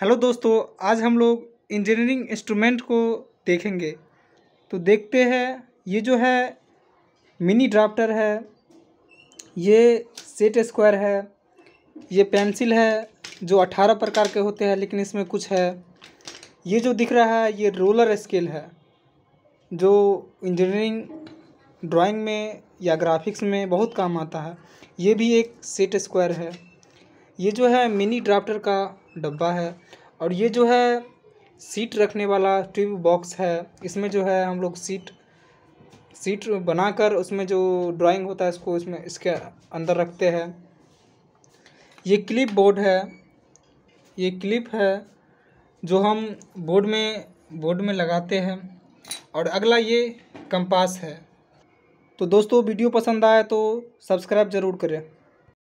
hello दोस्तों आज हम लोग इंजीनियरिंग इंस्ट्रूमेंट को देखेंगे तो देखते हैं ये जो है मिनी ड्राफ्टर है ये सेट स्क्वायर है ये पेंसिल है जो अट्ठारह प्रकार के होते हैं लेकिन इसमें कुछ है ये जो दिख रहा है ये रोलर स्केल है जो इंजीनियरिंग ड्राइंग में या ग्राफिक्स में बहुत काम आता है ये भी एक सेट स्क्वायर है ये जो है मिनी ड्राफ्टर का डब्बा है और ये जो है सीट रखने वाला ट्यूब बॉक्स है इसमें जो है हम लोग सीट सीट बनाकर उसमें जो ड्राइंग होता है इसको इसमें इसके अंदर रखते हैं ये क्लिप बोर्ड है ये क्लिप है जो हम बोर्ड में बोर्ड में लगाते हैं और अगला ये कंपास है तो दोस्तों वीडियो पसंद आए तो सब्सक्राइब ज़रूर करें